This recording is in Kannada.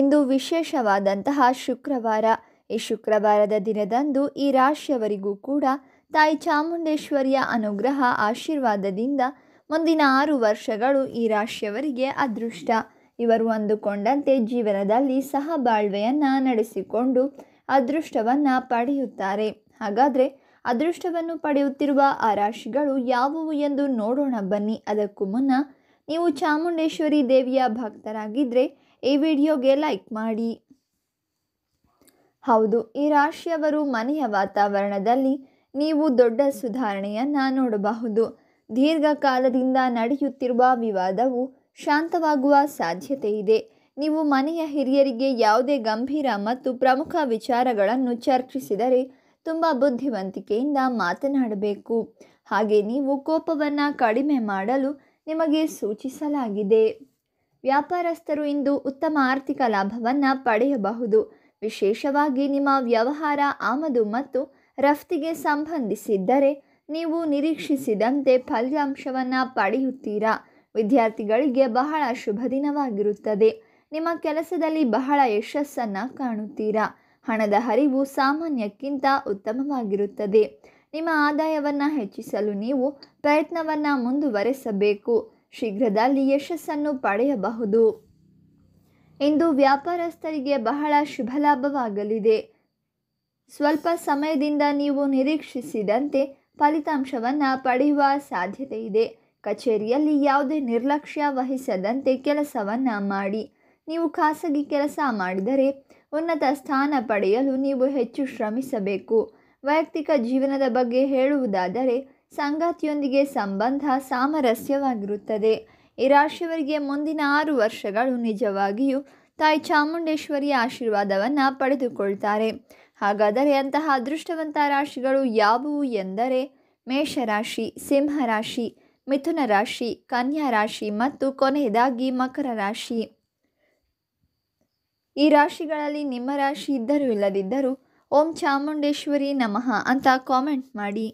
ಇಂದು ವಿಶೇಷವಾದಂತಹ ಶುಕ್ರವಾರ ಈ ಶುಕ್ರವಾರದ ದಿನದಂದು ಈ ರಾಶಿಯವರಿಗೂ ಕೂಡ ತಾಯಿ ಚಾಮುಂಡೇಶ್ವರಿಯ ಅನುಗ್ರಹ ಆಶೀರ್ವಾದದಿಂದ ಮುಂದಿನ ಆರು ವರ್ಷಗಳು ಈ ರಾಶಿಯವರಿಗೆ ಅದೃಷ್ಟ ಇವರು ಅಂದುಕೊಂಡಂತೆ ಜೀವನದಲ್ಲಿ ಸಹ ಸಹಬಾಳ್ವೆಯನ್ನು ನಡೆಸಿಕೊಂಡು ಅದೃಷ್ಟವನ್ನು ಪಡೆಯುತ್ತಾರೆ ಹಾಗಾದರೆ ಅದೃಷ್ಟವನ್ನು ಪಡೆಯುತ್ತಿರುವ ಆ ರಾಶಿಗಳು ಯಾವುವು ಎಂದು ನೋಡೋಣ ಬನ್ನಿ ಅದಕ್ಕೂ ಮುನ್ನ ನೀವು ಚಾಮುಂಡೇಶ್ವರಿ ದೇವಿಯ ಭಕ್ತರಾಗಿದ್ದರೆ ಈ ವಿಡಿಯೋಗೆ ಲೈಕ್ ಮಾಡಿ ಹೌದು ಈ ರಾಶಿಯವರು ಮನೆಯ ವಾತಾವರಣದಲ್ಲಿ ನೀವು ದೊಡ್ಡ ಸುಧಾರಣೆಯನ್ನು ನೋಡಬಹುದು ದೀರ್ಘಕಾಲದಿಂದ ನಡೆಯುತ್ತಿರುವ ವಿವಾದವು ಶಾಂತವಾಗುವ ಸಾಧ್ಯತೆ ಇದೆ ನೀವು ಮನೆಯ ಹಿರಿಯರಿಗೆ ಯಾವುದೇ ಗಂಭೀರ ಮತ್ತು ಪ್ರಮುಖ ವಿಚಾರಗಳನ್ನು ಚರ್ಚಿಸಿದರೆ ತುಂಬ ಬುದ್ಧಿವಂತಿಕೆಯಿಂದ ಮಾತನಾಡಬೇಕು ಹಾಗೆ ನೀವು ಕೋಪವನ್ನು ಕಡಿಮೆ ಮಾಡಲು ನಿಮಗೆ ಸೂಚಿಸಲಾಗಿದೆ ವ್ಯಾಪಾರಸ್ಥರು ಇಂದು ಉತ್ತಮ ಆರ್ಥಿಕ ಲಾಭವನ್ನು ಪಡೆಯಬಹುದು ವಿಶೇಷವಾಗಿ ನಿಮ್ಮ ವ್ಯವಹಾರ ಆಮದು ಮತ್ತು ರಫ್ತಿಗೆ ಸಂಬಂಧಿಸಿದ್ದರೆ ನೀವು ನಿರೀಕ್ಷಿಸಿದಂತೆ ಫಲಿತಾಂಶವನ್ನು ಪಡೆಯುತ್ತೀರಾ ವಿದ್ಯಾರ್ಥಿಗಳಿಗೆ ಬಹಳ ಶುಭ ದಿನವಾಗಿರುತ್ತದೆ ನಿಮ್ಮ ಕೆಲಸದಲ್ಲಿ ಬಹಳ ಯಶಸ್ಸನ್ನು ಕಾಣುತ್ತೀರಾ ಹಣದ ಹರಿವು ಸಾಮಾನ್ಯಕ್ಕಿಂತ ಉತ್ತಮವಾಗಿರುತ್ತದೆ ನಿಮ್ಮ ಆದಾಯವನ್ನು ಹೆಚ್ಚಿಸಲು ನೀವು ಪ್ರಯತ್ನವನ್ನು ಮುಂದುವರೆಸಬೇಕು ಶೀಘ್ರದಲ್ಲಿ ಯಶಸ್ಸನ್ನು ಪಡೆಯಬಹುದು ಇಂದು ವ್ಯಾಪಾರಸ್ಥರಿಗೆ ಬಹಳ ಶುಭ ಲಾಭವಾಗಲಿದೆ ಸ್ವಲ್ಪ ಸಮಯದಿಂದ ನೀವು ನಿರೀಕ್ಷಿಸಿದಂತೆ ಫಲಿತಾಂಶವನ್ನು ಪಡೆಯುವ ಸಾಧ್ಯತೆ ಇದೆ ಕಚೇರಿಯಲ್ಲಿ ಯಾವುದೇ ನಿರ್ಲಕ್ಷ್ಯ ವಹಿಸದಂತೆ ಕೆಲಸವನ್ನು ಮಾಡಿ ನೀವು ಖಾಸಗಿ ಕೆಲಸ ಮಾಡಿದರೆ ಉನ್ನತ ಸ್ಥಾನ ಪಡೆಯಲು ನೀವು ಹೆಚ್ಚು ಶ್ರಮಿಸಬೇಕು ವೈಯಕ್ತಿಕ ಜೀವನದ ಬಗ್ಗೆ ಹೇಳುವುದಾದರೆ ಸಂಗಾತಿಯೊಂದಿಗೆ ಸಂಬಂಧ ಸಾಮರಸ್ಯವಾಗಿರುತ್ತದೆ ಈ ರಾಶಿಯವರಿಗೆ ಮುಂದಿನ ಆರು ವರ್ಷಗಳು ನಿಜವಾಗಿಯೂ ತಾಯಿ ಚಾಮುಂಡೇಶ್ವರಿಯ ಆಶೀರ್ವಾದವನ್ನು ಪಡೆದುಕೊಳ್ತಾರೆ ಹಾಗಾದರೆ ಅಂತಹ ಅದೃಷ್ಟವಂತ ರಾಶಿಗಳು ಯಾವುವು ಎಂದರೆ ಮೇಷರಾಶಿ ಸಿಂಹರಾಶಿ ಮಿಥುನ ರಾಶಿ ಕನ್ಯಾ ರಾಶಿ ಮತ್ತು ಕೊನೆಯದಾಗಿ ಮಕರ ರಾಶಿ ಈ ರಾಶಿಗಳಲ್ಲಿ ನಿಮ್ಮ ರಾಶಿ ಇದ್ದರೂ ಇಲ್ಲದಿದ್ದರೂ ಓಂ ಚಾಮುಂಡೇಶ್ವರಿ ನಮಃ ಅಂತ ಕಾಮೆಂಟ್ ಮಾಡಿ